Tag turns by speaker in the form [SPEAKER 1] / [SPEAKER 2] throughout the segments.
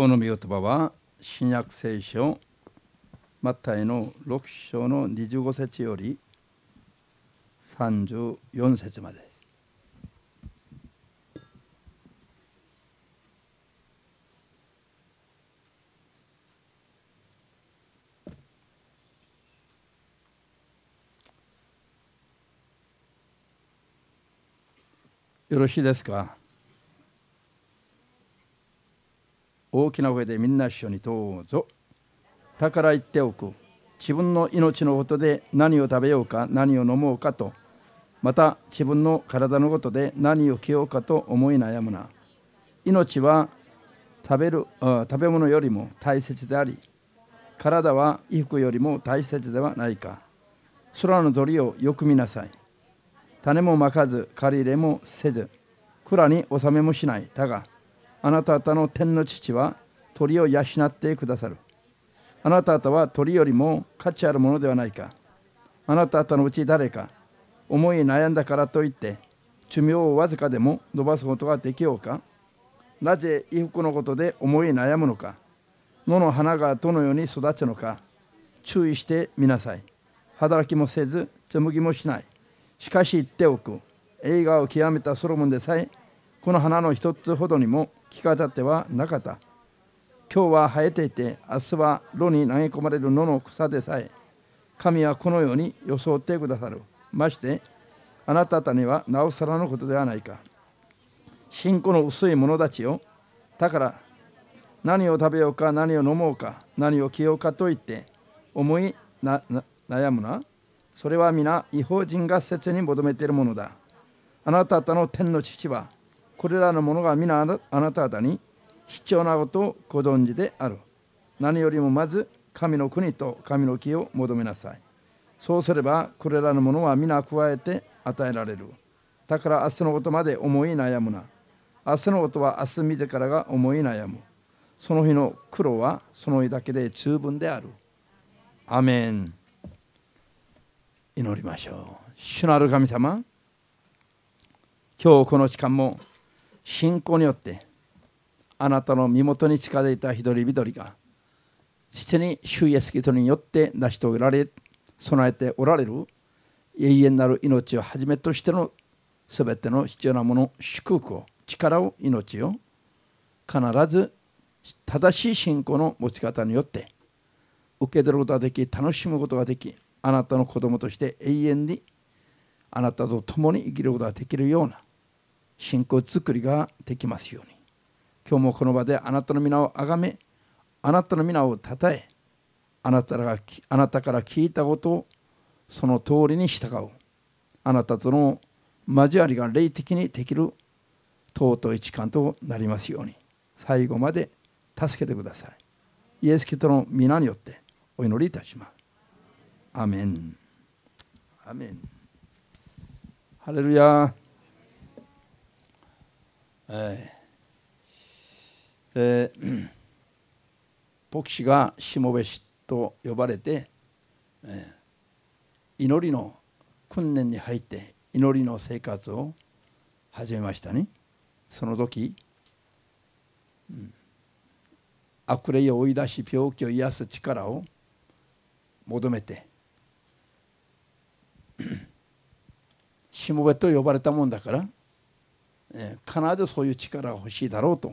[SPEAKER 1] 今日の御言葉は新約聖書マタイの6章の25節より34節までです。よろしいですか大きな声でみんな一緒にどうぞ。だから言っておく。自分の命のことで何を食べようか何を飲もうかと、また自分の体のことで何を着ようかと思い悩むな。命は食べる食べ物よりも大切であり、体は衣服よりも大切ではないか。空の鳥をよく見なさい。種もまかず、借り入れもせず、蔵に納めもしない。だが、あなた方の天の父は鳥を養ってくださる。あなた方は鳥よりも価値あるものではないか。あなた方のうち誰か、思い悩んだからといって、寿命をわずかでも伸ばすことができようか。なぜ衣服のことで思い悩むのか。野の花がどのように育つのか。注意してみなさい。働きもせず、紡ぎもしない。しかし言っておく。映画を極めたソロモンでさえ、この花の一つほどにも着飾ってはなかった今日は生えていて明日は炉に投げ込まれる野の草でさえ神はこのように装ってくださるましてあなた方にはなおさらのことではないか信仰の薄い者たちよだから何を食べようか何を飲もうか何を着ようかと言って思いな悩むなそれは皆違法人が切に求めているものだあなた方の天の父はこれらのものが皆あなた方に必要なことをご存知である。何よりもまず神の国と神の木を求めなさい。そうすればこれらのものは皆加えて与えられる。だから明日のことまで思い悩むな。明日のことは明日自らが思い悩む。その日の苦労はその日だけで十分である。アメン。祈りましょう。主なる神様、今日この時間も信仰によってあなたの身元に近づいた一人一人が実に主イエスキリストによって成し遂げられ備えておられる永遠なる命をはじめとしての全ての必要なもの祝福を力を命を必ず正しい信仰の持ち方によって受け取ることができ楽しむことができあなたの子供として永遠にあなたと共に生きることができるような信仰作りができますように今日もこの場であなたの皆をあがめあなたの皆をたたえあなたがあなたから聞いたことをその通りに従うあなたとの交わりが霊的にできる尊い時間となりますように最後まで助けてくださいイエス・キリストの皆によってお祈りいたしますアメンアメンハレルヤえ에복시가시모베と呼ばれて、えー、祈りの訓練に入って祈りの生活を始めましたねその時、うん、悪霊を追い出し病気を癒す力を求めてしもべと呼ばれたもんだからえ必ずそういう力が欲しいだろうと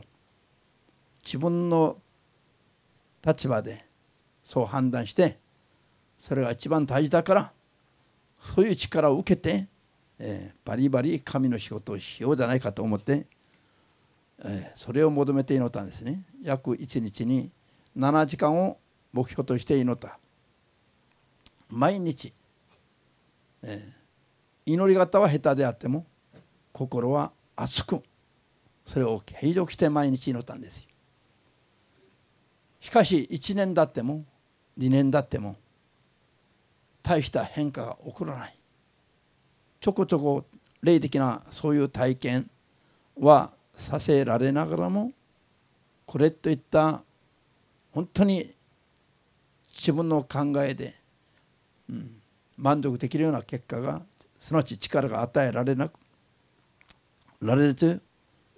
[SPEAKER 1] 自分の立場でそう判断してそれが一番大事だからそういう力を受けて、えー、バリバリ神の仕事をしようじゃないかと思って、えー、それを求めて祈ったんですね約1日に7時間を目標として祈った毎日、えー、祈り方は下手であっても心は熱くそれを継続して毎日祈ったんですしかし1年経っても2年経っても大した変化が起こらないちょこちょこ霊的なそういう体験はさせられながらもこれといった本当に自分の考えで、うん、満足できるような結果がすなわち力が与えられなくられず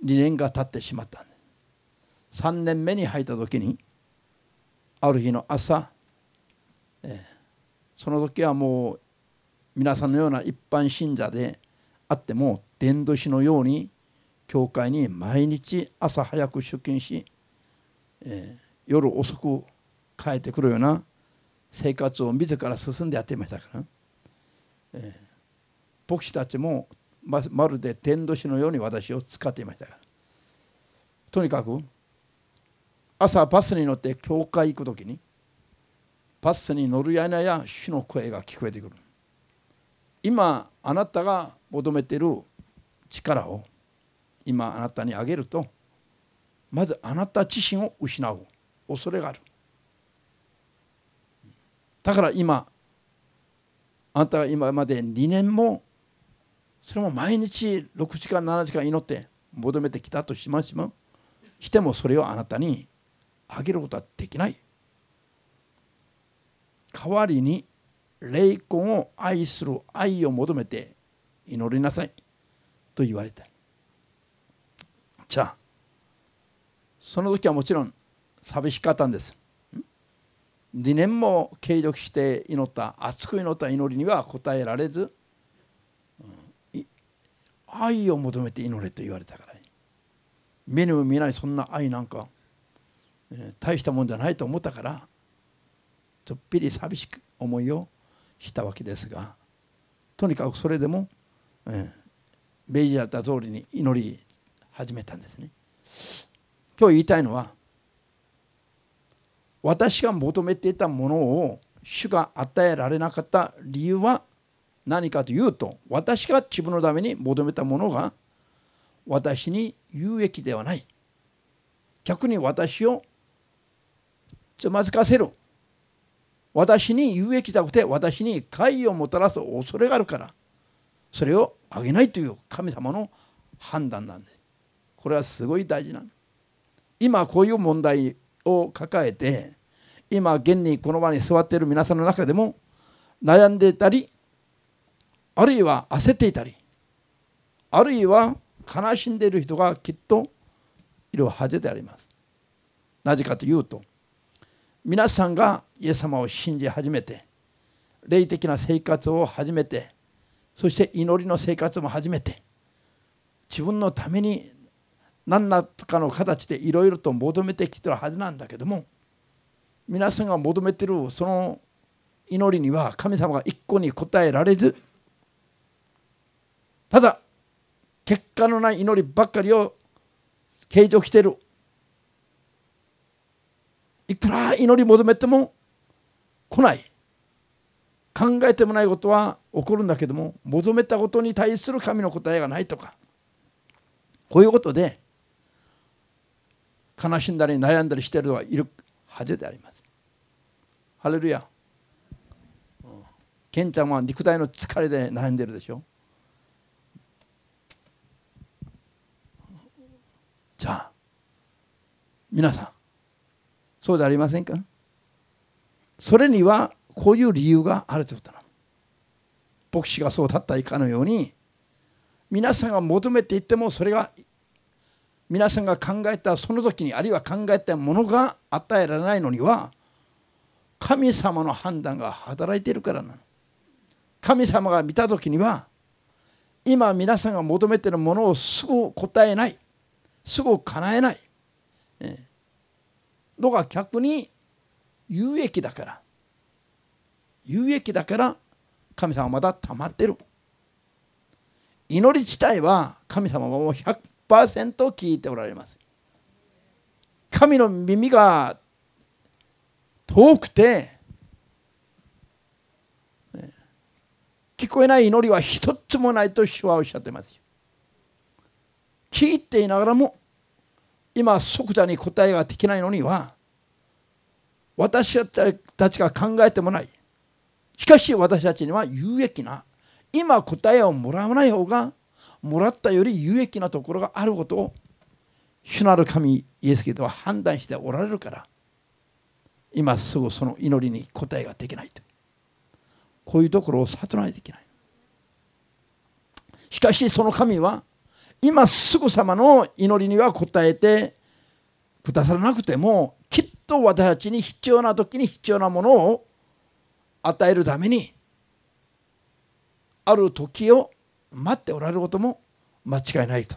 [SPEAKER 1] 2年が経ってしまったんです3年目に入った時にある日の朝、えー、その時はもう皆さんのような一般信者であっても伝道師のように教会に毎日朝早く出勤し、えー、夜遅く帰ってくるような生活を自ら進んでやっていましたから、えー、牧師たちもままるで天土師のように私を使っていましたからとにかく朝バスに乗って教会行く時にバスに乗るやいなや主の声が聞こえてくる今あなたが求めている力を今あなたにあげるとまずあなた自身を失う恐れがあるだから今あなたが今まで2年もそれも毎日6時間7時間祈って求めてきたとしましもしてもそれをあなたにあげることはできない代わりに霊魂を愛する愛を求めて祈りなさいと言われたじゃあその時はもちろん寂しかったんです2年も継続して祈った熱く祈った祈りには応えられず愛を求めて祈れと言われたから目にも見えないそんな愛なんか、えー、大したもんじゃないと思ったからちょっぴり寂しく思いをしたわけですがとにかくそれでも、えー、命じられた通りに祈り始めたんですね。今日言いたいのは私が求めていたものを主が与えられなかった理由は何かというと私が自分のために求めたものが私に有益ではない逆に私をつまずかせる私に有益だくて私に害をもたらす恐れがあるからそれをあげないという神様の判断なんです。これはすごい大事なの。今こういう問題を抱えて今現にこの場に座っている皆さんの中でも悩んでいたりあるいは焦っていたりあるいは悲しんでいる人がきっといるはずでありますなぜかというと皆さんがイエス様を信じ始めて霊的な生活を始めてそして祈りの生活も始めて自分のために何らかの形でいろいろと求めてきてるはずなんだけども皆さんが求めてるその祈りには神様が一個に応えられずただ結果のない祈りばっかりを形状しているいくら祈り求めても来ない考えてもないことは起こるんだけども求めたことに対する神の答えがないとかこういうことで悲しんだり悩んだりしているのはいるはずであります。ハレルヤ。ケンちゃんは肉体の疲れで悩んでるでしょ。じゃあ皆さんそうじゃありませんかそれにはこういう理由があるということなの。牧師がそうだった以下のように皆さんが求めていてもそれが皆さんが考えたその時にあるいは考えたものが与えられないのには神様の判断が働いているからなの。神様が見た時には今皆さんが求めているものをすぐ答えないすぐ叶えない、のが逆に有益だから有益だから神様はまだ溜まってる祈り自体は神様はもう100%聞いておられます神の耳が遠くて聞こえない祈りは一つもないと主はおっしゃってますよ聞いていながらも今即座に答えができないのには私たちが考えてもないしかし私たちには有益な今答えをもらわない方がもらったより有益なところがあることを主なる神イエスキリストは判断しておられるから今すぐその祈りに答えができないとこういうところを悟らないといけないしかしその神は今すぐさまの祈りには応えてくださらなくてもきっと私たちに必要な時に必要なものを与えるためにある時を待っておられることも間違いないと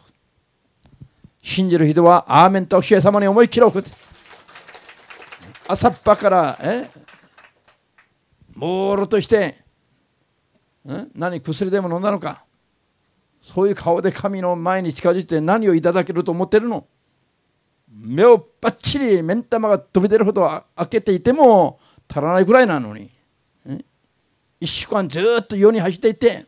[SPEAKER 1] 信じる人はアーメンと姫様に思い切ろう朝っぱからえ朦朧として何薬でも飲んだのかそういう顔で神の前に近づいて何をいただけると思ってるの目をばっちり目ん玉が飛び出るほど開けていても足らないぐらいなのに1週間ずっと世に走っていて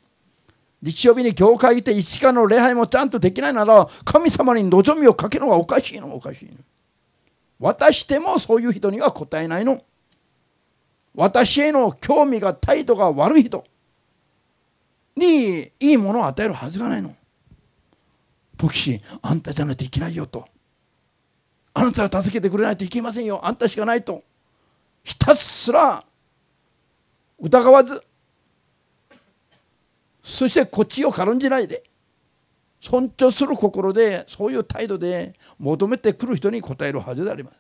[SPEAKER 1] 日曜日に教会行って1時間の礼拝もちゃんとできないなら神様に望みをかけるのがおかしいのおかしいの私でもそういう人には答えないの私への興味が態度が悪い人にいいものを与えるはずがないの牧師あんたじゃないといけないよとあなたが助けてくれないといけませんよあんたしかないとひたすら疑わずそしてこっちを軽んじないで尊重する心でそういう態度で求めてくる人に答えるはずでありま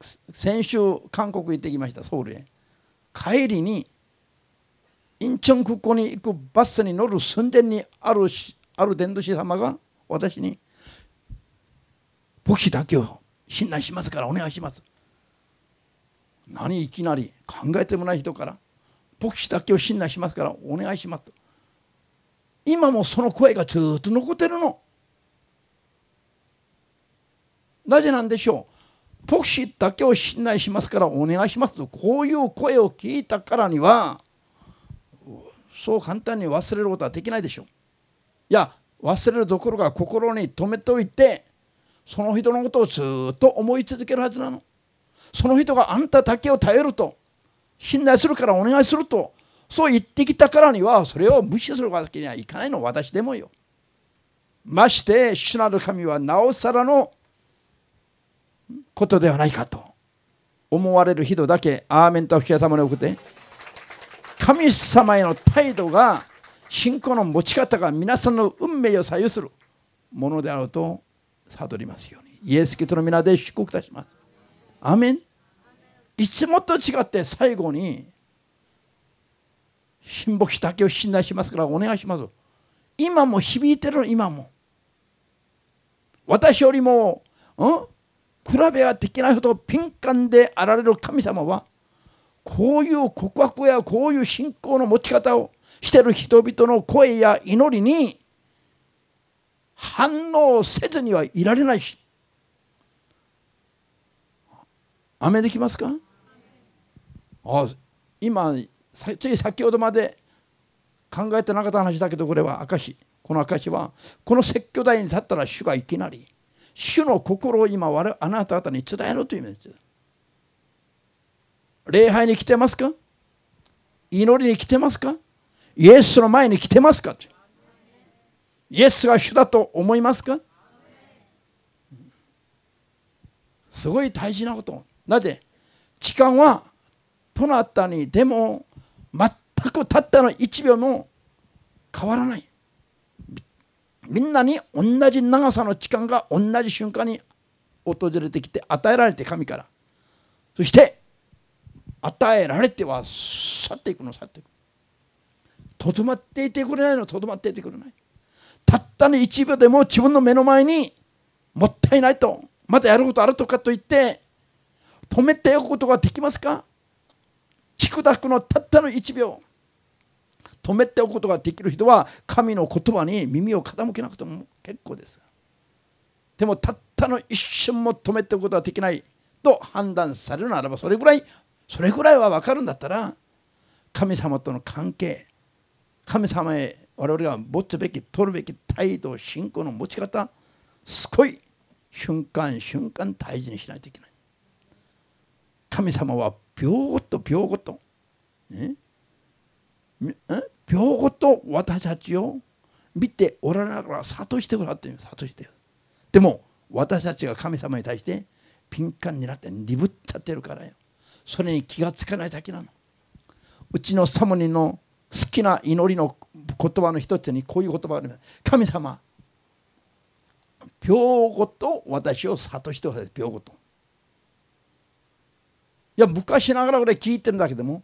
[SPEAKER 1] す先週韓国行ってきましたソウルへ帰りにインチョン空港に行くバスに乗る寸前にあるある伝道師様が私に牧師だけを信頼しますからお願いします何いきなり考えてもない人から牧師だけを信頼しますからお願いします今もその声がずっと残ってるのなぜなんでしょう牧師だけを信頼しますからお願いしますとこういう声を聞いたからにはそう簡単に忘れることはできないでしょう。いや忘れるどころか心に留めておいてその人のことをずっと思い続けるはずなの。その人があんただけを頼ると信頼するからお願いするとそう言ってきたからにはそれを無視するわけにはいかないの私でもよ。まして主なる神はなおさらのことではないかと思われる人だけアーメンとおき合い様に送って。神様への態度が信仰の持ち方が皆さんの運命を左右するものであると悟りますようにイエス・キリストの皆で出国いたしますアメンいつもと違って最後に神牧だけを信頼しますからお願いします今も響いてる今も私よりも、うん、比べができないほど敏感であられる神様はこういう告白やこういう信仰の持ち方をしてる人々の声や祈りに反応せずにはいられないし雨できますかあ今つい先ほどまで考えてなかった話だけどこれは証この証はこの説教台に立ったら主がいきなり主の心を今あなた方に伝えろという意味です。礼拝に来てますか祈りに来てますかイエスの前に来てますかイエスが主だと思いますかすごい大事なこと。なぜ時間はどなたにでも全くたったの1秒も変わらない。みんなに同じ長さの時間が同じ瞬間に訪れてきて与えられて神から。そして与えられては去っていくの去っていくとどまっていてくれないのとどまっていてくれないたったの1秒でも自分の目の前にもったいないとまだやることあるとかと言って止めておくことができますか蓄クのたったの1秒止めておくことができる人は神の言葉に耳を傾けなくても結構ですでもたったの一瞬も止めておくことはできないと判断されるならばそれぐらいそれぐらいは分かるんだったら神様との関係神様へ我々が持つべき取るべき態度信仰の持ち方すごい瞬間瞬間大事にしないといけない神様は秒ごと秒ごと、ね、秒ごと私たちを見ておられながら諭してくださってる諭してでも私たちが神様に対して敏感になって鈍っちゃってるからよそれに気がつかないだけなのうちのサモニの好きな祈りの言葉の一つにこういう言葉があります神様病ごと私を諭してください病ごといや昔ながら俺聞いてるんだけども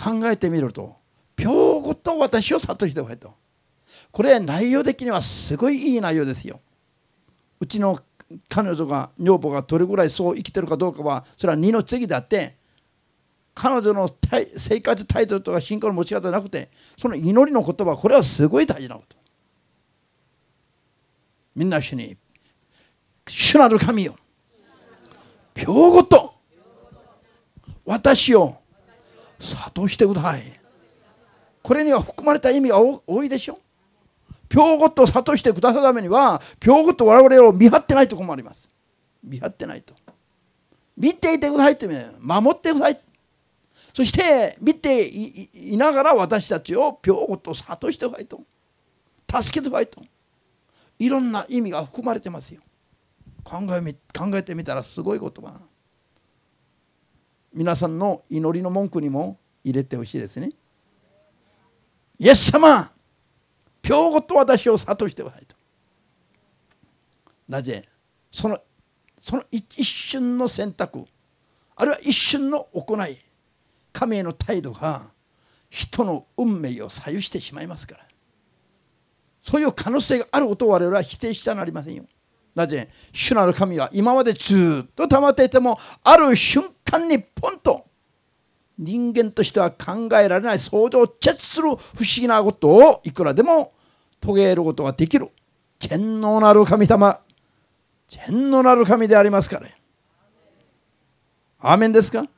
[SPEAKER 1] 考えてみると病ごと私を諭してくださいとこれ内容的にはすごいいい内容ですようちの彼女が女房がどれぐらいそう生きてるかどうかはそれは二の次だって彼女の生活態度とか信仰の持ち方じゃなくてその祈りの言葉これはすごい大事なことみんな一緒に主なる神よ病ごと私を諭してくださいこれには含まれた意味が多いでしょうごと諭してくださるためにはうごと我々を見張ってないと困ります見張ってないと見ていてくださいって守ってくださいそして見ていながら私たちをうごと諭してくださいと助けてくださいといろんな意味が含まれてますよ考え考えてみたらすごい言葉皆さんの祈りの文句にも入れてほしいですねイエス様今日ごと私を諭してくださいとなぜそのその一瞬の選択あるいは一瞬の行い神への態度が人の運命を左右してしまいますからそういう可能性があることを我々は否定したはなりませんよなぜ主なる神は今までずっと溜まっていてもある瞬間にポンと人間としては考えられない想像をチェッする不思議なことをいくらでも遂げることができる天皇なる神様天皇なる神でありますからアーメンですか、うん、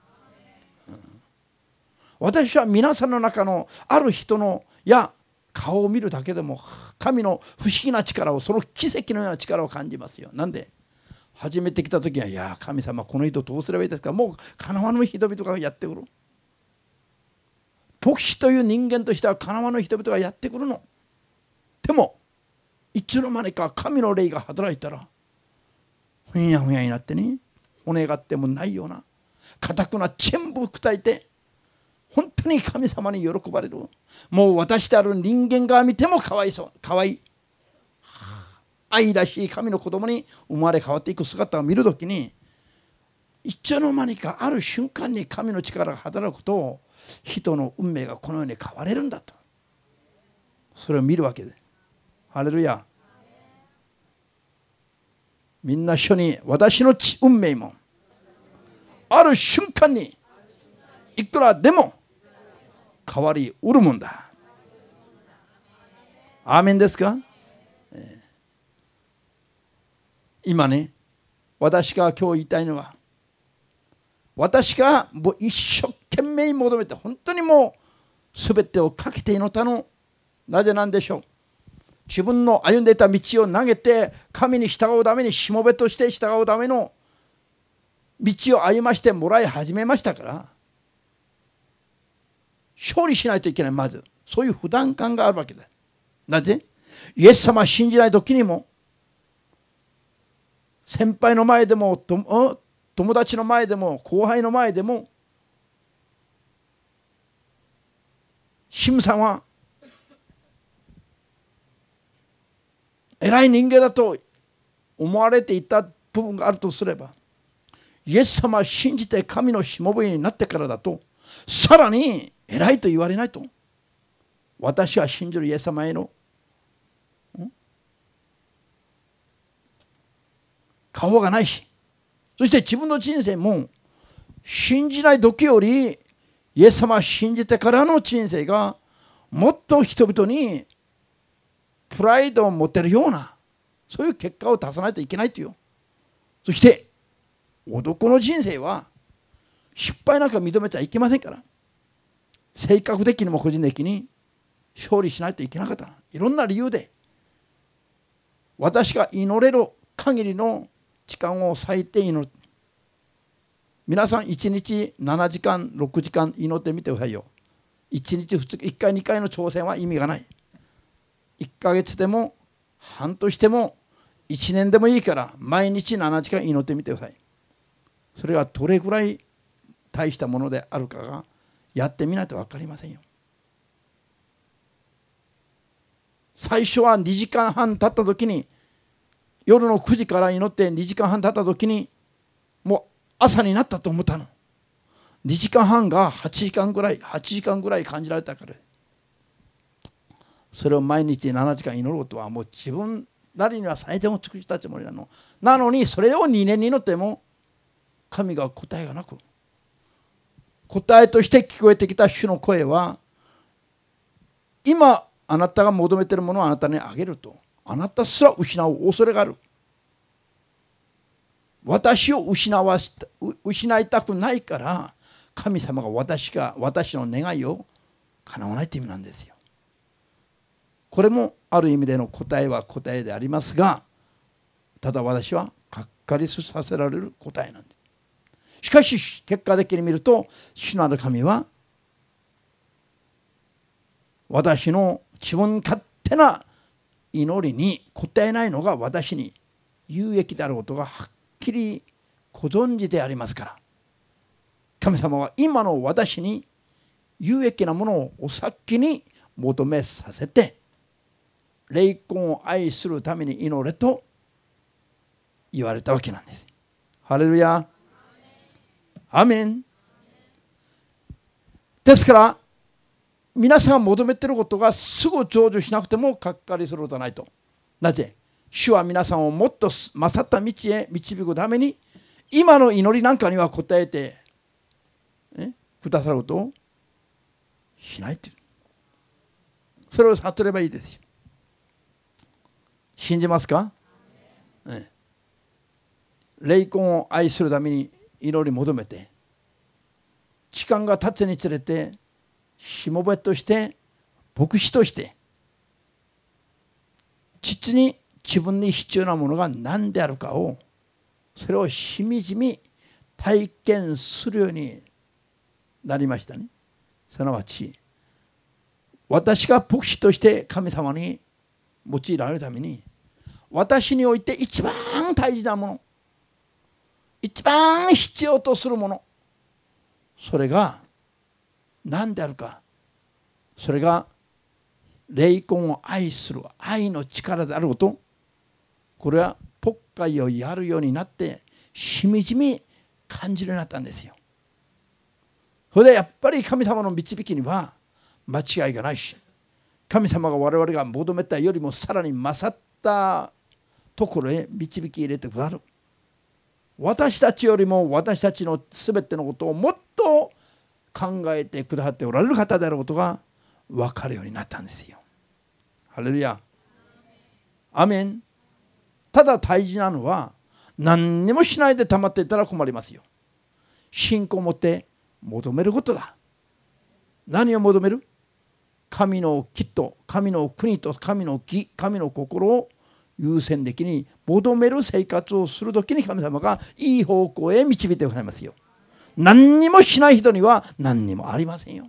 [SPEAKER 1] 私は皆さんの中のある人のや顔を見るだけでも神の不思議な力をその奇跡のような力を感じますよなんで初めて来た時はいや神様この人どうすればいいですかもうかなわぬ人々がやってくる牧師という人間としてはかなわぬ人々がやってくるのでもいつの間にか神の霊が働いたらふんやふんやになってね骨がってもないような固くな全部砕いて本当に神様に喜ばれるもう私である人間が見てもかわいそうかわいい愛らしい神の子供に生まれ変わっていく姿を見るときにいつの間にかある瞬間に神の力が働くと人の運命がこのように変われるんだとそれを見るわけでハレルヤみんな一緒に私の運命もある瞬間にいくらでも変わりうるもんだアーメンですか、今ね私が今日言いたいのは私がもう一生懸命求めて本当にもう全てをかけていのたのなぜなんでしょう自分の歩んでいた道を投げて神に従うためにしもべとして従うための道を歩ましてもらい始めましたから勝利しないといけないまずそういう不断感があるわけだなぜイエス様を信じない時にも先輩の前でも友達の前でも後輩の前でもシムさんは偉い人間だと思われていた部分があるとすればイエス様を信じて神のしもべになってからだとさらに偉いと言われないと私は信じるイエス様への顔がないしそして自分の人生も信じない時よりイエス様を信じてからの人生がもっと人々にプライドを持てるようなそういう結果を出さないといけないというそして男の人生は失敗なんか認めちゃいけませんから性格的にも個人的に勝利しないといけなかったいろんな理由で私が祈れる限りの時間を割いて祈る皆さん1日7時間6時間祈ってみてくださいよ1日2日1回2回の挑戦は意味がない1ヶ月でも半年でも1年でもいいから毎日7時間祈ってみてくださいそれがどれぐらい大したものであるかがやってみないと分かりませんよ最初は2時間半経った時に夜の9時から祈って2時間半経った時にもう朝になったと思ったの2時間半が8時間ぐらい8時間ぐらい感じられたからそれを毎日7時間祈ることはもう自分なりには最善を尽くしたつもりなのなのにそれを2年に祈っても神が答えがなく答えとして聞こえてきた主の声は今あなたが求めているものをあなたにあげるとあなたすら失う恐れがある私を失わし失いたくないから神様が私が私の願いを叶わないという意味なんですよこれもある意味での答えは答えでありますがただ私はがっかりさせられる答えなんです。しかし結果的に見ると主なる神は私の自分勝手な祈りに応えないのが私に有益であることがはっきりご存知でありますから神様は今の私に有益なものをお先に求めさせて霊魂を愛するために祈れと言われたわけなんです。ハレルヤアメンですから皆さんが求めていることがすぐ成就しなくてもがっかりすることはないと。なぜ主は皆さんをもっと勝った道へ導くために今の祈りなんかには応えて、えくださることをしないというそれを悟ればいいですよ。信じますか、ね、霊魂を愛するために祈り求めて時間が経つにつれてしもべとして牧師として実に自分に必要なものが何であるかをそれをしみじみ体験するようになりましたねすなわち私が牧師として神様に用いられるために私において一番大事なもの一番必要とするものそれが何であるかそれが霊魂を愛する愛の力であることこれはポッカイをやるようになってしみじみ感じるようになったんですよ。それでやっぱり神様の導きには間違いがないし神様が我々が求めたよりもさらに勝ったところへ導き入れてくださる私たちよりも私たちの全てのことをもっと考えてくださっておられる方であることが分かるようになったんですよ。ハレルヤ。アメン。ただ大事なのは何にもしないで溜まっていたら困りますよ。信仰を持って求めることだ。何を求める神の木と神の国と神の木神の心を優先的に求める生活をする時に神様がいい方向へ導いてくれますよ。何にもしない人には何にもありませんよ。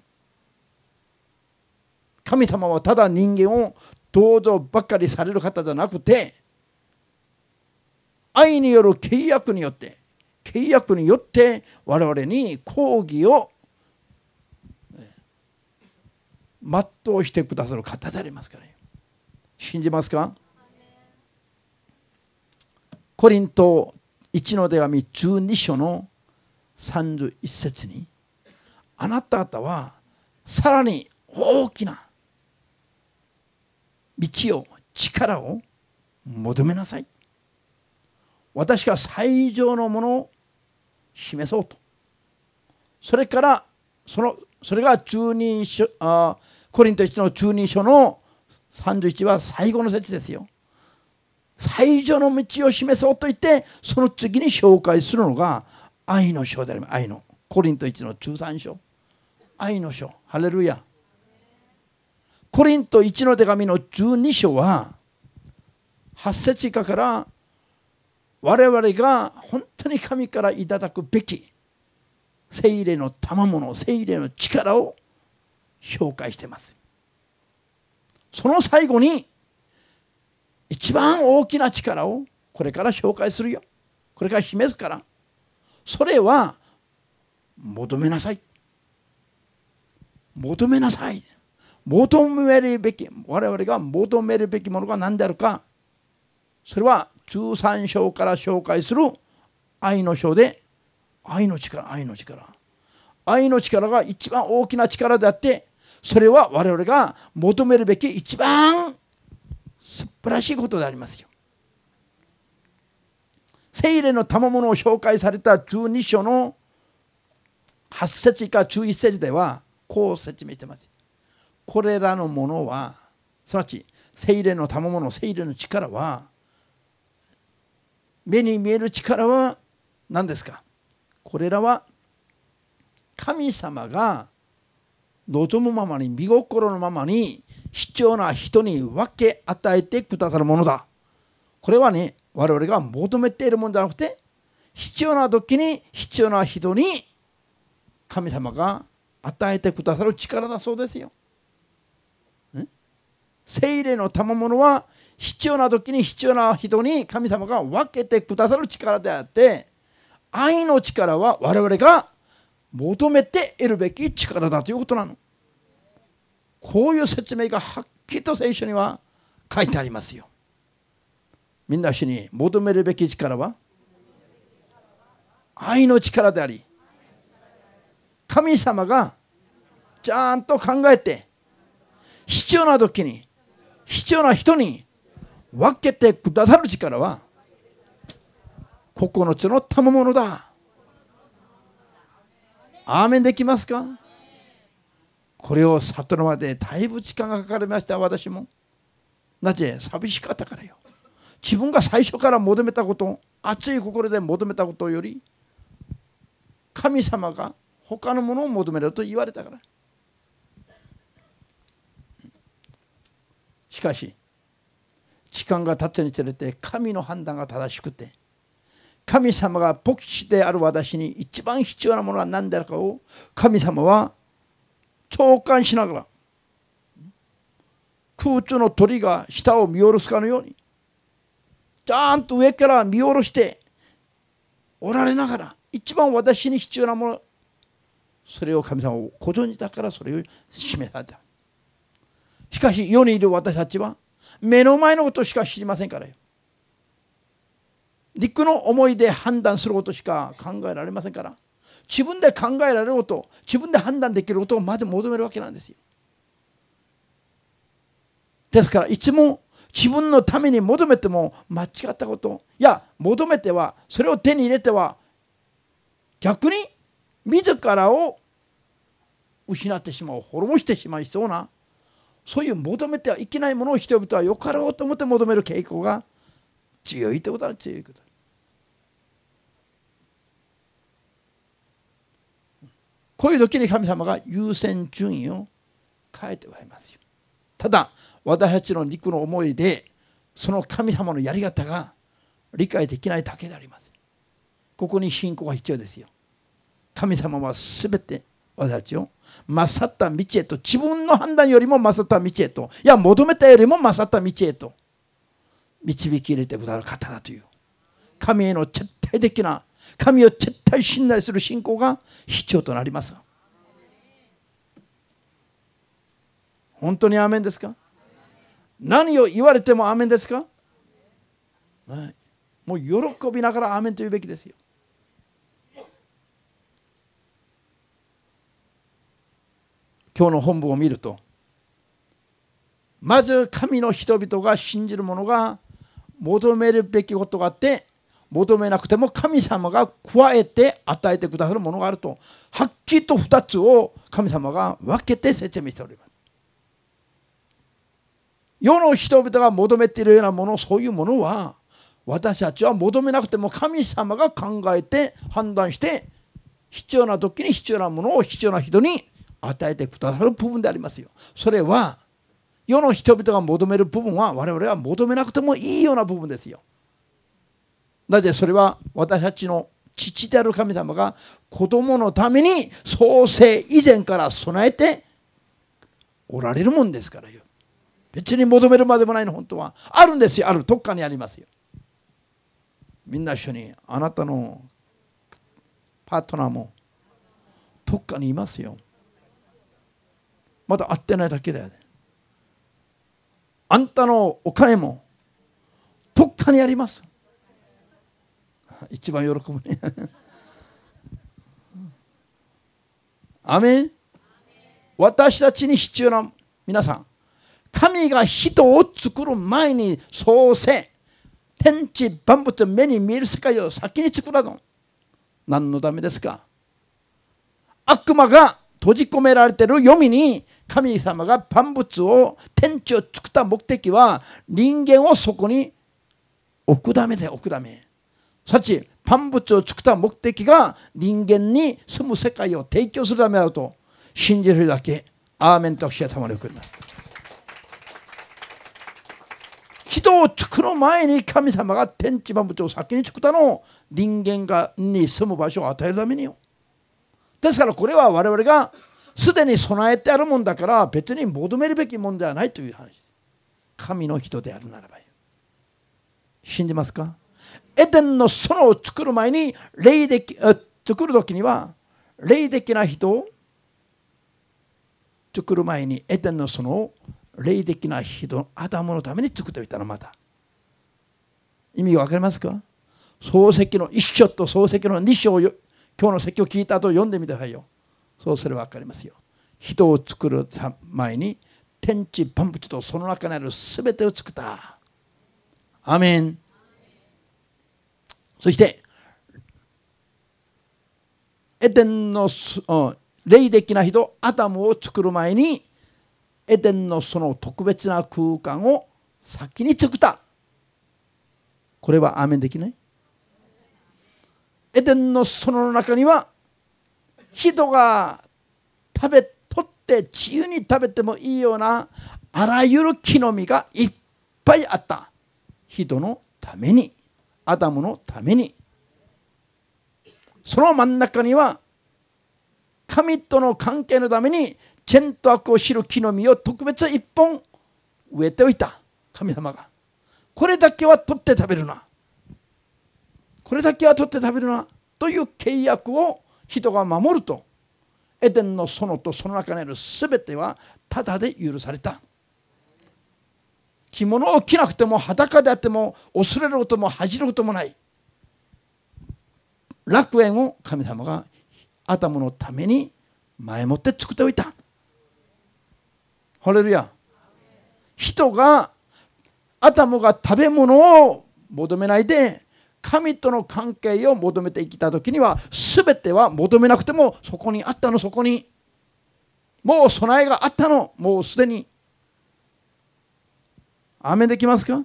[SPEAKER 1] 神様はただ人間を同情ばっかりされる方じゃなくて愛による契約によって契約によって我々に抗議を全うしてくださる方でありますから信じますかコリント1の手紙12章の31節にあなた方はさらに大きな道を力を求めなさい私が最上のものを示そうとそれからそのそれが中二書あコリント1の中二書の31は最後の説ですよ最上の道を示そうと言ってその次に紹介するのが愛の書であります愛のコリント1の中3章愛の書ハレルヤコリント1の手紙の12章は8節以下から我々が本当に神からいただくべき聖霊の賜物聖霊の力を紹介していますその最後に一番大きな力をこれから紹介するよこれから示すからそれは求めなさい求めなさい求めるべき我々が求めるべきものが何であるかそれは通三章から紹介する愛の章で愛の力愛の力愛の力が一番大きな力であってそれは我々が求めるべき一番素晴らしいことでありますよ。聖霊の賜物を紹介された12章の8節か11節ではこう説明してます。これらのものはすなわち聖霊の賜物聖霊の力は目に見える力は何ですかこれらは神様が望むままに御心のままに必要な人に分け与えてくださるものだ。これはね、我々が求めているものじゃなくて、必要な時に必要な人に神様が与えてくださる力だそうですよ。精霊の賜物は必要な時に必要な人に神様が分けてくださる力であって愛の力は我々が求めているべき力だということなの。こういう説明がはっきりと聖書には書いてありますよ。みんな主に求めるべき力は愛の力であり神様がちゃんと考えて必要な時に必要な人に分けてくださる力は9つの賜物だ。アーメンできますかこれを悟るまでだいぶ時間がかかりました私もなぜ寂しかったからよ自分が最初から求めたこと熱い心で求めたことより神様が他のものを求めると言われたからしかし時間が経つにつれて神の判断が正しくて神様が牧師である私に一番必要なものは何であるかを神様は長官しながら空中の鳥が下を見下ろすかのようにちゃんと上から見下ろしておられながら一番私に必要なものそれを神様をご存じだからそれを示されたしかし世にいる私たちは目の前のことしか知りませんからよ陸の思いで判断することしか考えられませんから自分で考えられること自分で判断できることをまず求めるわけなんですよですからいつも自分のために求めても間違ったこといや求めてはそれを手に入れては逆に自らを失ってしまう滅ぼしてしまいそうなそういう求めてはいけないものを人々はよかろうと思って求める傾向が強いということは強いことこういう時に神様が優先順位を変えておられますよ。ただ、私たちの肉の思いで、その神様のやり方が理解できないだけであります。ここに信仰が必要ですよ。神様は全て私たちを勝った道へと、自分の判断よりも勝った道へと、いや、求めたよりも勝った道へと、導き入れてくださる方だという、神への絶対的な神を絶対信頼する信仰が必要となります本当にアメンですか何を言われてもアメンですか、はい、もう喜びながらアメンと言うべきですよ今日の本部を見るとまず神の人々が信じるものが求めるべきことがあって求めなくても神様が加えて与えてくださるものがあるとはっきりと2つを神様が分けて説明しております。世の人々が求めているようなものそういうものは私たちは求めなくても神様が考えて判断して必要な時に必要なものを必要な人に与えてくださる部分でありますよ。それは世の人々が求める部分は我々は求めなくてもいいような部分ですよ。なぜそれは私たちの父である神様が子供のために創世以前から備えておられるもんですからよ。別に求めるまでもないの本当は。あるんですよ。ある。どっかにありますよ。みんな一緒にあなたのパートナーもどっかにいますよ。まだ会ってないだけだよね。あんたのお金もどっかにあります。一番喜ぶねアメ私たちに必要な皆さん神が人を作る前に創生天地万物目に見える世界を先に作らの何のためですか悪魔が閉じ込められている読みに神様が万物を天地を作った目的は人間をそこに置くためで置くためそち万物を作った目的が人間に住む世界を提供するためだと信じるだけアーメンとシア様のよくな人を作る前に神様が天地万物を先に作ったのを人間がに住む場所を与えるためによですからこれは我々がすでに備えてあるもんだから別に求めるべきもんではないという話神の人であるならば信じますかエデンの園を作る前に霊的作る時には霊的な人を作る前にエデンの園を霊的な人アダムのために作っておいたのまた意味が分かりますか漱石の一章と漱石の二章を今日の説教を聞いた後読んでみてくださいよそうすれば分かりますよ人を作る前に天地万物とその中にある全てを作ったアメンそしてエデンの、うん、霊的な人アダムを作る前にエデンのその特別な空間を先に作ったこれはアーメンできないエデンの園の中には人が食べ取って自由に食べてもいいようなあらゆる木の実がいっぱいあった人のためにアダムのためにその真ん中には神との関係のために善と悪を知る木の実を特別一本植えておいた神様がこれだけは取って食べるなこれだけは取って食べるなという契約を人が守るとエデンの園とその中にある全てはただで許された着物を着なくても裸であっても恐れることも恥じることもない楽園を神様がアダムのために前もって作っておいたハレルヤ人がアダムが食べ物を求めないで神との関係を求めてきた時には全ては求めなくてもそこにあったのそこにもう備えがあったのもうすでに雨できますか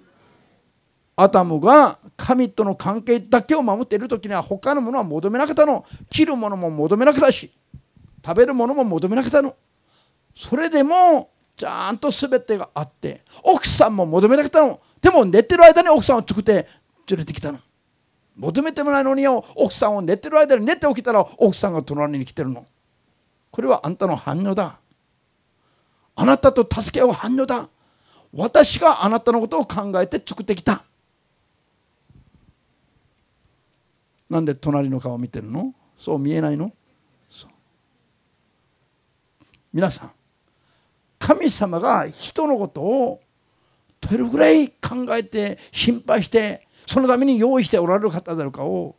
[SPEAKER 1] アダムが神との関係だけを守っている時には他のものは求めなかったの切るものも求めなかったし食べるものも求めなかったのそれでもちゃんと全てがあって奥さんも求めなかったのでも寝てる間に奥さんを作って連れてきたの求めてもないのに奥さんを寝てる間に寝て起きたら奥さんが隣に来てるのこれはあんたの反応だあなたと助け合う反応だ私があなたのことを考えて作ってきたなんで隣の顔見てるのそう見えないの皆さん神様が人のことをどれぐらい考えて心配してそのために用意しておられる方であるかを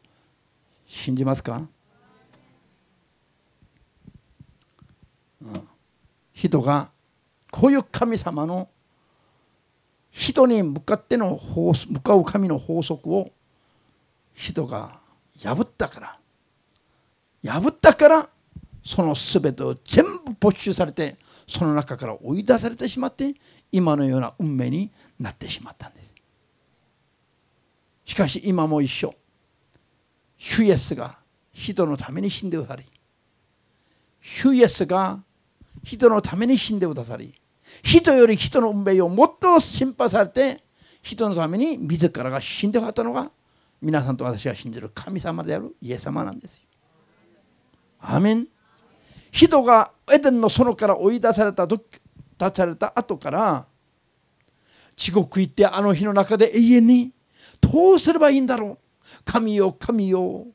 [SPEAKER 1] 信じますか、うん、人がこういう神様の人に向かっての法向かう神の法則を人が破ったから破ったからその全てを全部没収されてその中から追い出されてしまって今のような運命になってしまったんですしかし今も一緒主イエスが人のために死んでくださり主イエスが人のために死んでくださり人より人の運命をもっと心配されて人のために自らが死んではったのが皆さんと私が信じる神様であるイエス様なんですよ。アメン人がエデンの園から追い出された時出された後から地獄行ってあの日の中で永遠にどうすればいいんだろう神よ神よ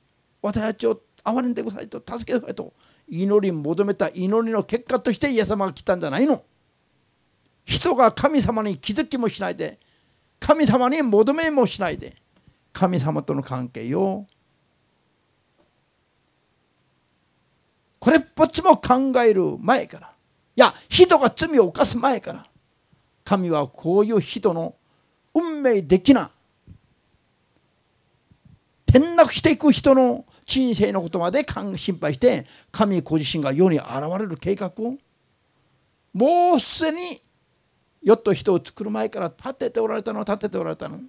[SPEAKER 1] 私たちを憐れんでくださいと助けてくださいと祈り求めた祈りの結果としてイエス様が来たんじゃないの人が神様に気づきもしないで神様に求めもしないで神様との関係をこれっぽっちも考える前からいや人が罪を犯す前から神はこういう人の運命的な転落していく人の人生のことまで心配して神ご自身が世に現れる計画をもうすでによっと人を作る前から立てておられたの立てておられたの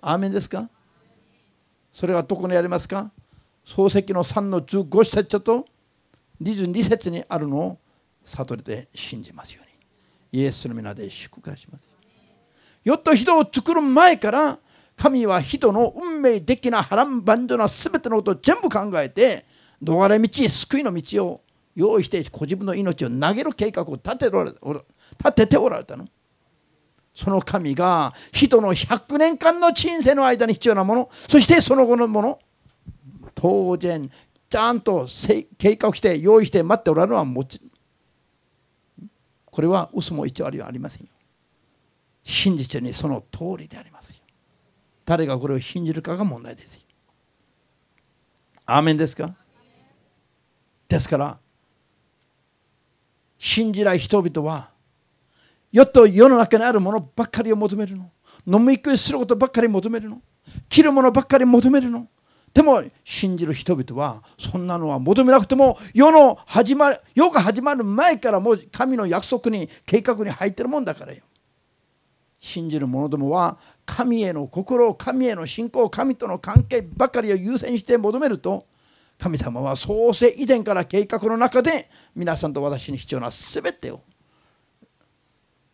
[SPEAKER 1] アーメンですかそれはどこにありますか漱石の3の15節と22節にあるのを悟りで信じますようにイエスの皆で祝福しますよっと人を作る前から神は人の運命的な波乱万丈な全てのことを全部考えて逃れ道救いの道を用意してご自分の命を投げる計画を立て立てておられたの。その神が人の100年間の人生の間に必要なものそしてその後のもの当然ちゃんと計画して用意して待っておられるのはもちこれは嘘も一割はありませんよ真実にその通りでありますよ誰がこれを信じるかが問題ですよアーメンですかですから信じない人々は、よっと世の中にあるものばっかりを求めるの。飲み食いすることばっかり求めるの。切るものばっかり求めるの。でも信じる人々はそんなのは求めなくても世の始まる世が始まる前からもう神の約束に計画に入ってるもんだからよ。信じる者どもは神への心神への信仰神との関係ばかりを優先して求めると神様は創世以前から計画の中で皆さんと私に必要な全てを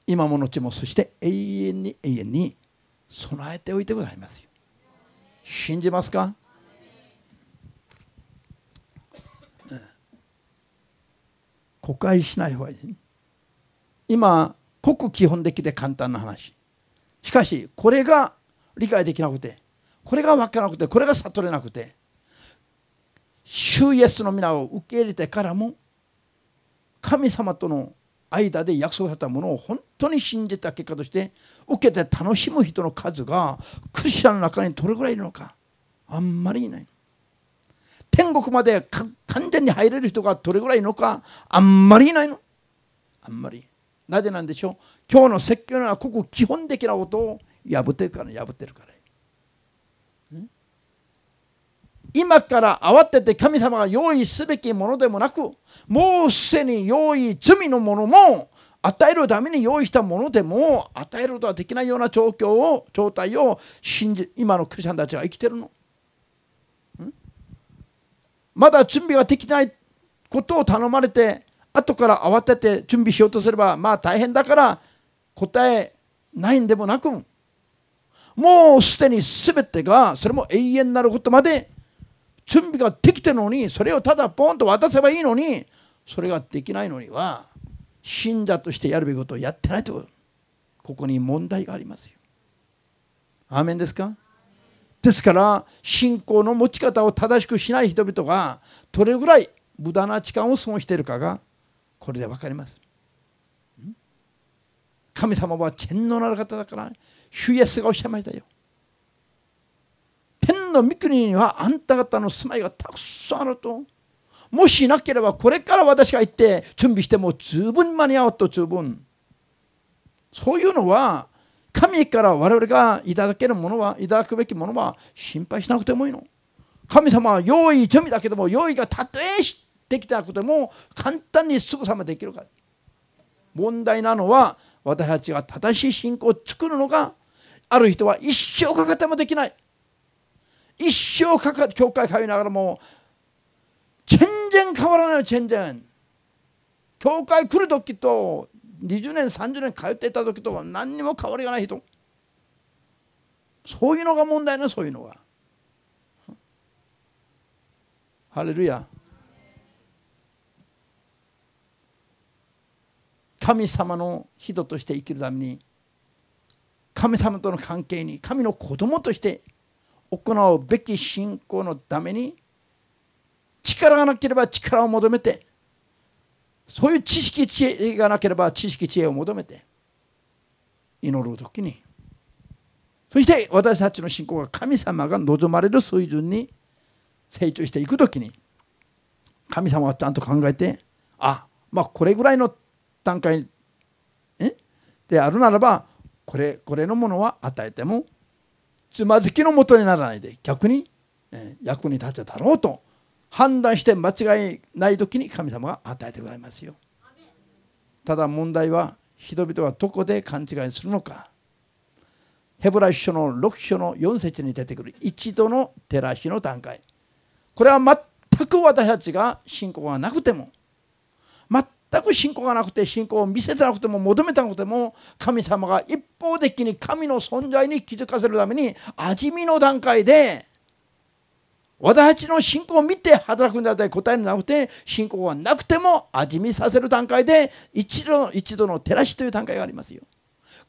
[SPEAKER 1] 今ものもそして永遠に永遠に備えておいてございますよ信じますか誤解しない方がいい、今ごく基本的で簡単な話しかしこれが理解できなくてこれが分からなくてこれが悟れなくて主イエスの皆を受け入れてからも神様との間で約束されたものを本当に信じた結果として受けて楽しむ人の数がクリスチャンの中にどれぐらいいるのかあんまりいない天国まで完全に入れる人がどれぐらいいるのかあんまりいないのあんまりなぜなんでしょう今日の説教なはここ基本的なことを破ってるから破ってるから今から慌てて神様が用意すべきものでもなくもうすでに用意罪のものも与えるために用意したものでも与えることはできないような状況を状態を信じ今のクリスチャンたちは生きてるのまだ準備ができないことを頼まれて後から慌てて準備しようとすればまあ大変だから答えないんでもなくもうすでに全てがそれも永遠になることまで準備ができてるのにそれをただポンと渡せばいいのにそれができないのには信者としてやるべきことをやってないとことここに問題がありますよ。アーメンですかですから信仰の持ち方を正しくしない人々がどれぐらい無駄な時間を過ごしているかがこれで分かります。神様は天皇なる方だから主イエスがおっしゃいましたよ。天の御国にはあんた方の住まいがたくさんあると。もしなければこれから私が行って準備しても十分間に合うと十分。そういうのは神から我々がいただけるものはいただくべきものは心配しなくてもいいの。神様は用意準備だけども用意がたとえできたなくても簡単にすぐさまできるから。問題なのは私たちが正しい信仰を作るのがある人は一生かかってもできない。一生かか教会通いながらも全然変わらないよ全然教会来る時と20年30年通っていた時とは何にも変わりがない人そういうのが問題なそういうのがハレルヤ神様の人として生きるために神様との関係に神の子供として行うべき信仰のために力がなければ力を求めてそういう知識知恵がなければ知識知恵を求めて祈る時にそして私たちの信仰が神様が望まれる水準に成長していく時に神様はちゃんと考えてあまあこれぐらいの段階であるならばこれこれのものは与えてもつまずきのもとにならないで逆に役に立つだろうと判断して間違いない時に神様が与えてくれますよただ問題は人々はどこで勘違いするのかヘブライ書の6章の4節に出てくる一度の照らしの段階これは全く私たちが信仰がなくてもく信仰がなくて信仰を見せてなくても求めてなくても神様が一方的に神の存在に気づかせるために味見の段階で私たちの信仰を見て働くんだったら答えなくて信仰がなくても味見させる段階で一度一度の照らしという段階がありますよ。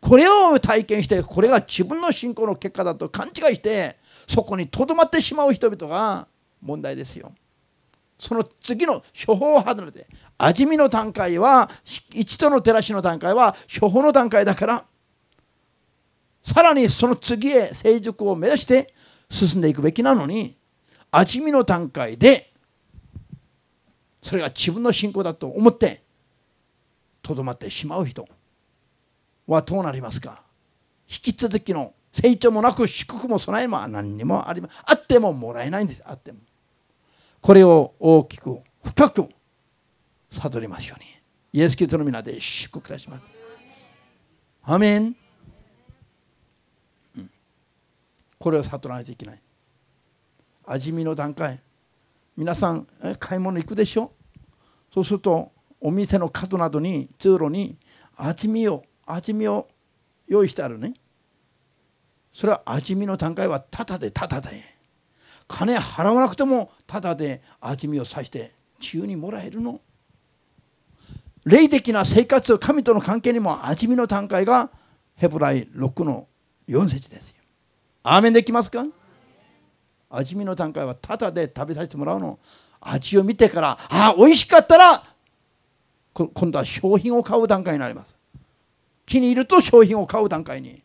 [SPEAKER 1] これを体験してこれが自分の信仰の結果だと勘違いしてそこにとどまってしまう人々が問題ですよ。その次の処方を外れて味見の段階は一度の照らしの段階は処方の段階だからさらにその次へ成熟を目指して進んでいくべきなのに味見の段階でそれが自分の信仰だと思ってとどまってしまう人はどうなりますか引き続きの成長もなく祝福も備えも何にもありまあってももらえないんですあっても。これを大きく深く悟りますようにイエス・キリストの皆で祝福いたしますアメン、ん、これを悟らないといけない味見の段階皆さん買い物行くでしょそうするとお店の角などに通路に味見を味見を用意してあるねそれは味見の段階はタタでタだで。金払わなくてもただで味見をさして自由にもらえるの霊的な生活神との関係にも味見の段階がヘブライ6の4節ですよアーメンできますか味見の段階はただで食べさせてもらうの味を見てからあ美味しかったら今度は商品を買う段階になります気に入ると商品を買う段階に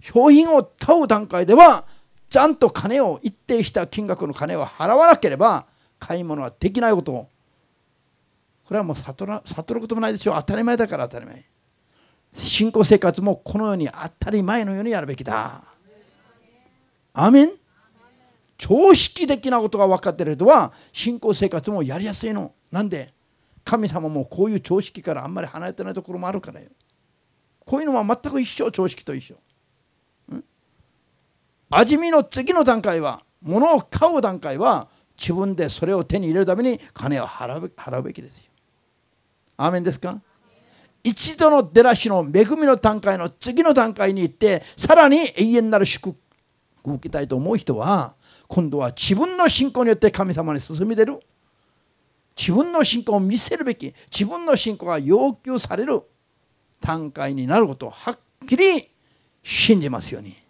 [SPEAKER 1] 商品を買う段階ではちゃんと金を一定した金額の金を払わなければ買い物はできないことこれはもう悟ら悟ることもないでしょう当たり前だから当たり前信仰生活もこのように当たり前のようにやるべきだアメン常識的なことが分かっている人は信仰生活もやりやすいのなんで神様もこういう常識からあんまり離れてないところもあるからよこういうのは全く一緒常識と一緒味見の次の段階は物を買う段階は自分でそれを手に入れるために金を払う払うべきですよ。アーメンですか一度の出だしの恵みの段階の次の段階に行ってさらに永遠なる祝福を受けたいと思う人は今度は自分の信仰によって神様に進み出る自分の信仰を見せるべき自分の信仰が要求される段階になることをはっきり信じますように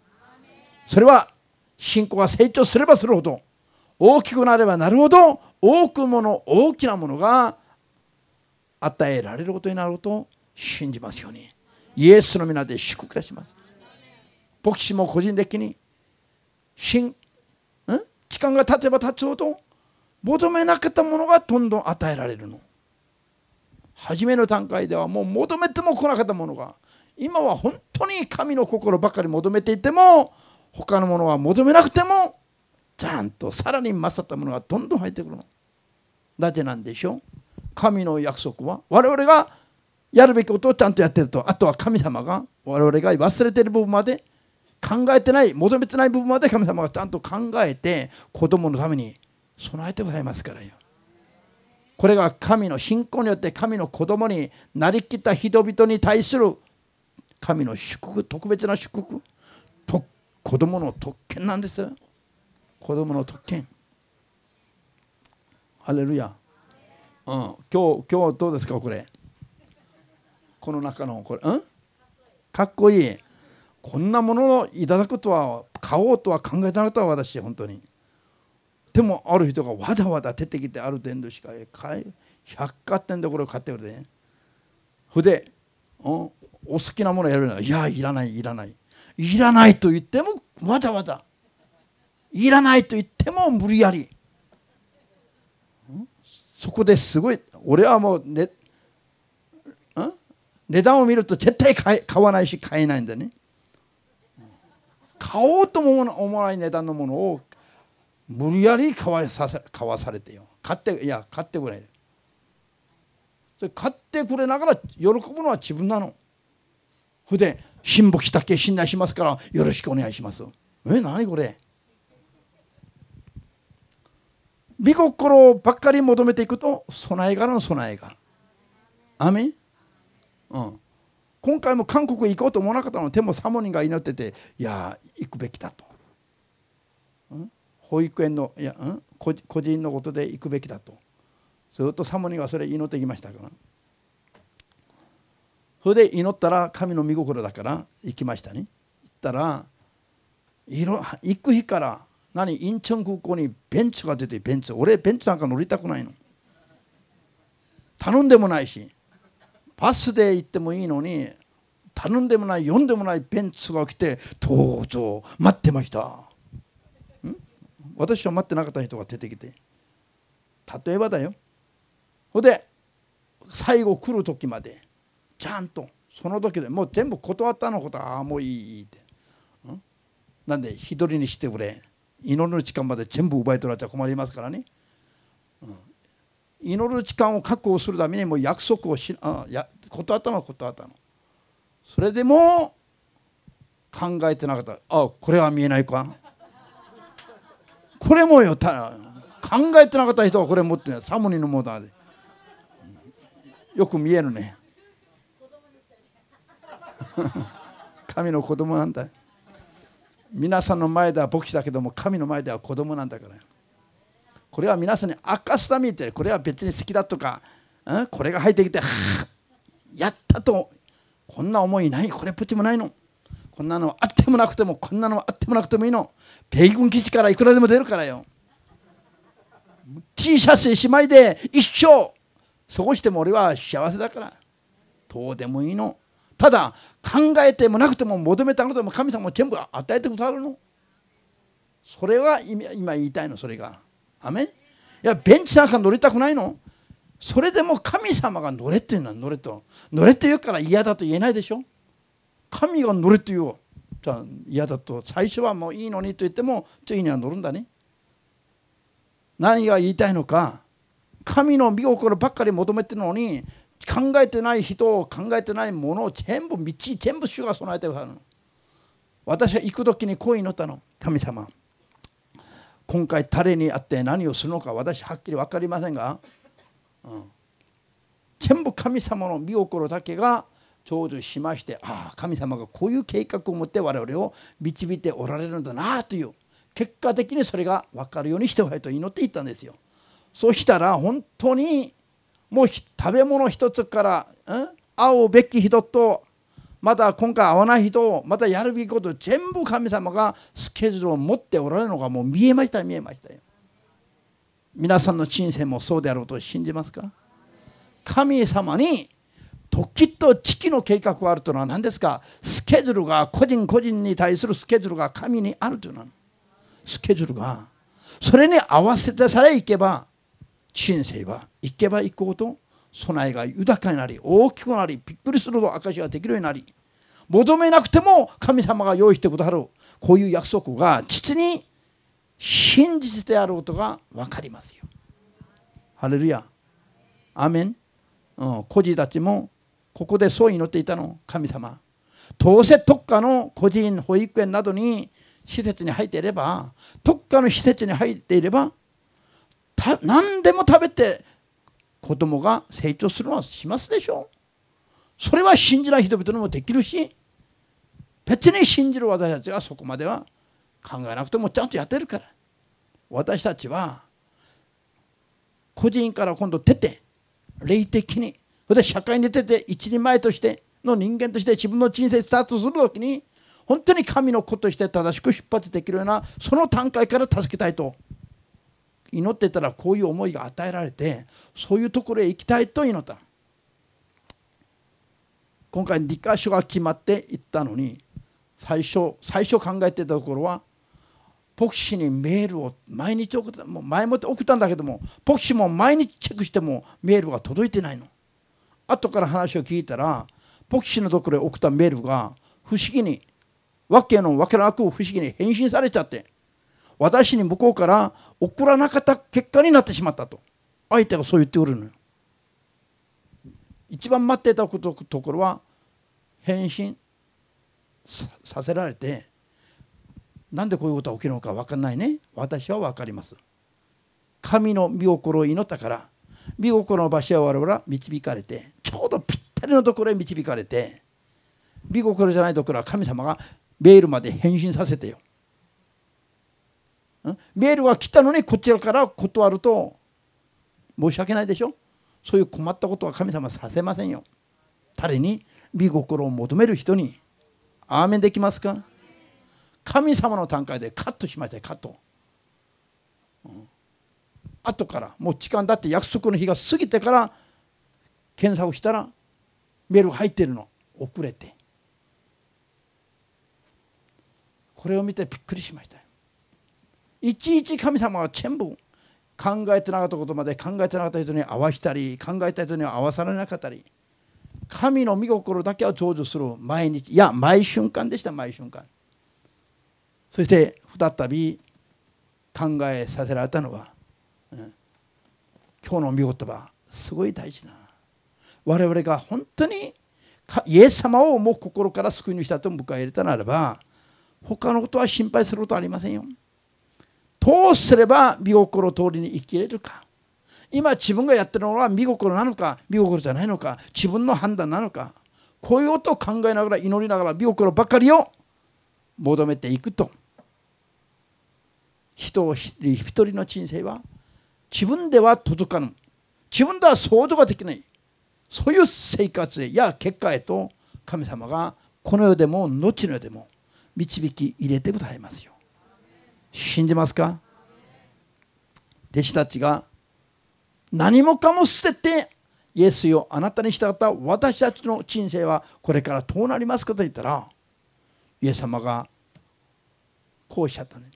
[SPEAKER 1] それは信仰が成長すればするほど大きくなればなるほど多くもの大きなものが与えられることになると信じますようにイエスの皆で祝福いたします牧師も個人的に信時間が経てば経つほど求めなかったものがどんどん与えられるの初めの段階ではもう求めても来なかったものが今は本当に神の心ばかり求めていても他のものは求めなくてもちゃんとさらに勝ったものがどんどん入ってくるの。なぜなんでしょう神の約束は我々がやるべきことをちゃんとやってるとあとは神様が我々が忘れてる部分まで考えてない求めてない部分まで神様がちゃんと考えて子供のために備えてございますからよ。これが神の信仰によって神の子供になりきった人々に対する神の祝福特別な祝福子供の特権なんです子供の特権ハレルヤ、うん、今日今日どうですかこれこの中のこれうんかっこいいこんなものをいただくとは買おうとは考えたかった私本当にでもある人がわだわだ出てきてある店主しか百貨店でこれを買ってくれてほで、うん、お好きなものやるのいやいらないいらないいらないと言ってもわざわざいらないと言っても無理やりそこですごい俺はもう、ね、値段を見ると絶対買わないし買えないんだね買おうとも思わない値段のものを無理やり買わさせ買わされてよ買っていや買ってくれそれ買ってくれながら喜ぶのは自分なの。ほで神木だけ信頼しますからよろしくお願いしますえ何これ御心ばっかり求めていくと備えがらの備えがあめ、うん、今回も韓国へ行こうと思わなかったのでもサモニが祈ってていや行くべきだと、うん、保育園のいや、うん、個人のことで行くべきだとずっとサモニがそれ祈ってきましたから。それで祈ったら神の御心だから行きましたね行ったら行く日から何インチョン空港にベンツが出てベンツ俺ベンツなんか乗りたくないの頼んでもないしバスで行ってもいいのに頼んでもない読んでもないベンツが来てどうぞ待ってました私は待ってなかった人が出てきて例えばだよほで最後来る時までちゃんとその時でもう全部断ったのことはああもういいって、うん、なんで一人にしてくれ祈る時間まで全部奪い取られちゃ困りますからね、うん、祈る時間を確保するためにもう約束をしあや断ったのは断ったのそれでも考えてなかったあこれは見えないかこれもよた考えてなかった人はこれ持ってないサムニのモーターでよく見えるね神の子供なんだ皆さんの前では牧師だけども神の前では子供なんだからこれは皆さんに明かすためにってこれは別に好きだとか、ん、これが入ってきてやったとこんな思いないこれっぽっちもないのこんなのあってもなくてもこんなのあってもなくてもいいの米軍基地からいくらでも出るからよ T シャツしまいで一生過ごしても俺は幸せだからどうでもいいのただ考えてもなくても求めたことも神様も全部与えてくださるのそれは今言いたいのそれがアメいやベンチなんか乗りたくないのそれでも神様が乗れって言うのは乗れと乗れって言うから嫌だと言えないでしょ神が乗れって言うじゃ嫌だと最初はもういいのにと言っても次には乗るんだね何が言いたいのか神の御心ばっかり求めてるのに考えてない人を考えてないものを全部道全部主が備えてくださるの私は行く時にこう祈ったの神様今回誰に会って何をするのか私はっきり分かりませんが、うん、全部神様の御心だけが成就しましてああ神様がこういう計画を持って我々を導いておられるんだなという結果的にそれが分かるようにしてほしいと祈っていったんですよ。そしたら本当にもう食べ物一つから、ん、会うべき人とまた今回会わない人またやるべきこと全部神様がスケジュールを持っておられるのがもう見えました見えましたよ皆さんの人生もそうであろうと信じますか神様に時と時期の計画があるというのは何ですかスケジュールが個人個人に対するスケジュールが神にあるというのはスケジュールがそれに合わせてさえいけば人生は行けば行こうと備えが豊かになり大きくなりびっくりするほど証ができるようになり求めなくても神様が用意してくださるこういう約束が父に真実であることが分かりますよ。ハレルヤ。アメン。うん、孤児たちもここでそう祈っていたの神様。どうせ特化の個人保育園などに施設に入っていれば特化の施設に入っていれば何でも食べて子供が成長するのはしますでしょうそれは信じない人々にもできるし別に信じる私たちはそこまでは考えなくてもちゃんとやってるから私たちは個人から今度出て霊的にそれで社会に出て一人前としての人間として自分の人生スタートする時に本当に神の子として正しく出発できるようなその段階から助けたいと祈ってたらこういう思いが与えられてそういうところへ行きたいと祈った今回理科所が決まって行ったのに最初最初考えてたところはポキシにメールを毎日送ったもう前もって送ったんだけどもポ師シも毎日チェックしてもメールが届いてないの後から話を聞いたらポ師シのところへ送ったメールが不思議にわけのわけなく不思議に返信されちゃって私に向こうから怒らなかった結果になってしまったと相手がそう言っておるのよ一番待っていたことところは返信させられてなんでこういうことが起きるのか分かんないね私は分かります神の御心を祈ったから御心の場所は我々は導かれてちょうどぴったりのところへ導かれて御心じゃないところは神様がベールまで変身させてよメールが来たのにこちらから断ると申し訳ないでしょそういう困ったことは神様させませんよ誰に御心を求める人にアーメンできますか神様の段階でカットしましたカット、うん、後からもう時間だって約束の日が過ぎてから検査をしたらメールが入ってるの遅れてこれを見てびっくりしましたいちいち神様は全部考えてなかったことまで考えてなかった人に合わしたり考えた人に合わされなかったり神の御心だけを成就する毎日いや毎瞬間でした毎瞬間そして再び考えさせられたのは、うん、今日の御言葉すごい大事な我々が本当にイエス様をもう心から救い主だと迎え入れたならば他のことは心配することはありませんよどうすれば見心通りに生きれるか今自分がやってるのは見心なのか見心じゃないのか自分の判断なのかこういうことを考えながら祈りながら見心ばかりを求めていくと人一人一人の人生は自分では届かぬ自分では想像ができないそういう生活や結果へと神様がこの世でも後の世でも導き入れてございますよ。信じますか弟子たちが何もかも捨ててイエスよあなたに従った私たちの人生はこれからどうなりますかと言ったらイエス様がこうおっしゃったね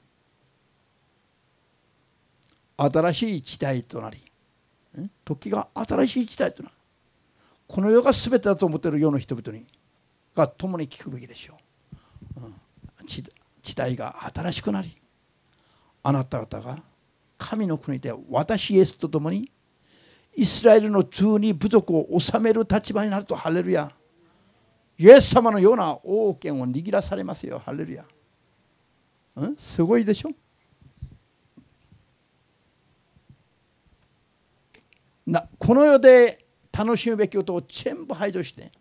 [SPEAKER 1] 新しい時代となり時が新しい時代となるこの世が全てだと思っている世の人々にが共に聞くべきでしょう、うん、時代が新しくなりあなた方が神の国で私イエスと共にイスラエルの中に部族を治める立場になるとハレルヤイエス様のような王権を握らされますよハレルヤ、うん、すごいでしょなこの世で楽しむべきことを全部排除して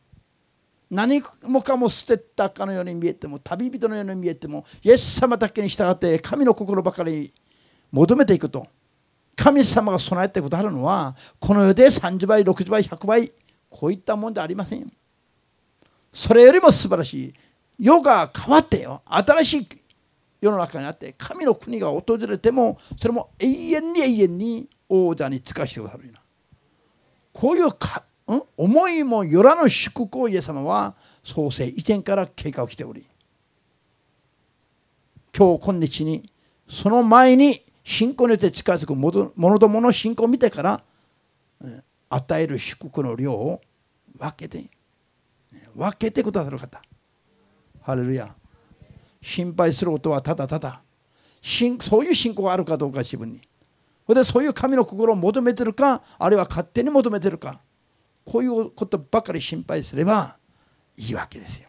[SPEAKER 1] 何もかも捨てたかのように見えても旅人のように見えてもイエス様だけに従って神の心ばかり求めていくと神様が備えてくだあるのはこの世で30倍60倍100倍こういったもんじゃありませんそれよりも素晴らしい世が変わってよ新しい世の中にあって神の国が訪れてもそれも永遠に永遠に王者に尽かしてくださるようなこういう思いもよらぬ祝福をイエス様は創世以前から計画しており今日今日にその前に信仰によって近づく者どもの信仰を見てから与える祝福の量を分けて分けてくださる方ハレルヤ心配することはただただそういう信仰があるかどうか自分にそれでそういう神の心を求めてるかあるいは勝手に求めてるかこういうことばかり心配すればいいわけですよ。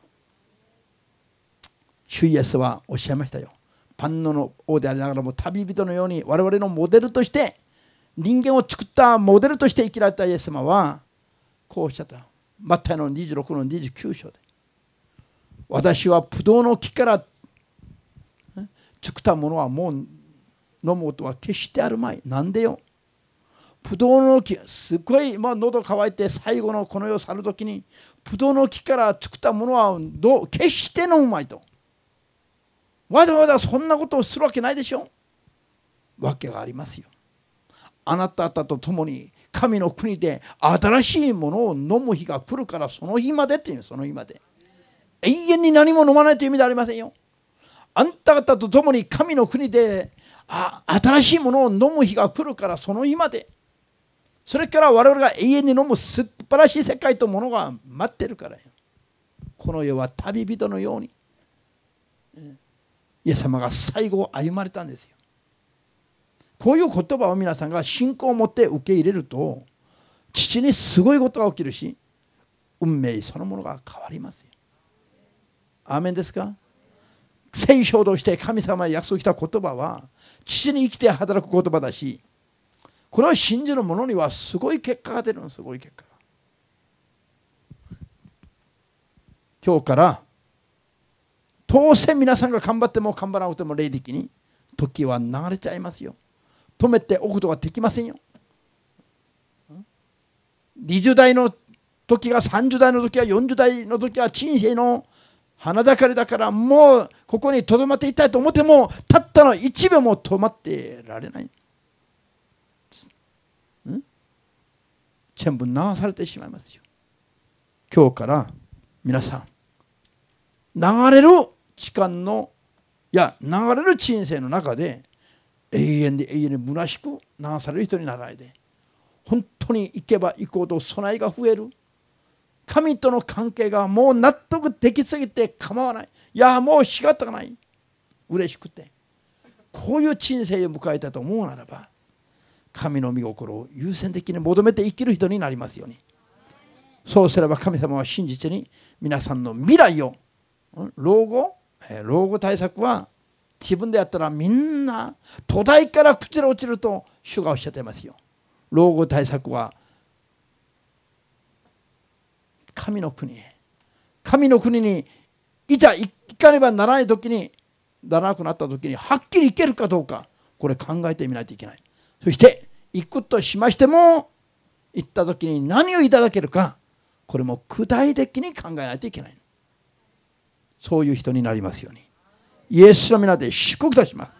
[SPEAKER 1] 主イエスはおっしゃいましたよ。パンノの王でありながらも旅人のように我々のモデルとして人間を作ったモデルとして生きられたイエス様はこうおっしゃった。マタイの26の29章で。私は不動の木から作ったものはもう飲むことは決してあるまい。なんでよ。ブドウの木すごい、まあ、喉乾いて最後のこの世を去る時にブドウの木から作ったものはどう決してのうまいとわざわざそんなことをするわけないでしょわけがありますよあなた方と共に神の国で新しいものを飲む日が来るからその日までっていうその日まで永遠に何も飲まないという意味ではありませんよあんた方と共に神の国であ新しいものを飲む日が来るからその日までそれから我々が永遠に飲む素晴らしい世界とものが待ってるからよこの世は旅人のようにイエス様が最後を歩まれたんですよこういう言葉を皆さんが信仰を持って受け入れると父にすごいことが起きるし運命そのものが変わりますよアーメンですか聖書として神様に約束した言葉は父に生きて働く言葉だしこれを信じる者にはすごい結果が出るのすごい結果今日から当然皆さんが頑張っても頑張らなくても霊的に時は流れちゃいますよ止めておくことができませんよ20代の時が30代の時は40代の時は人生の花盛りだからもうここにとどまっていたいと思ってもたったの1秒も止まってられない全部流されてしまいますよ。今日から皆さん流れる時間のいや流れる人生の中で永遠で永遠に虚しく流される人にならないで本当に行けば行こうと備えが増える神との関係がもう納得できすぎて構わないいやもう仕方がない嬉しくてこういう人生を迎えたと思うならば神の御心を優先的に求めて生きる人になりますようにそうすれば神様は真実に皆さんの未来を老後老後対策は自分でやったらみんな土台から口に落ちると主がおっしゃってますよ老後対策は神の国へ神の国にいざ行かねばならない時にならなくなった時にはっきり行けるかどうかこれ考えてみないといけないそして行くとしましても行った時に何をいただけるかこれも具体的に考えないといけないそういう人になりますようにイエスの皆で祝福いたします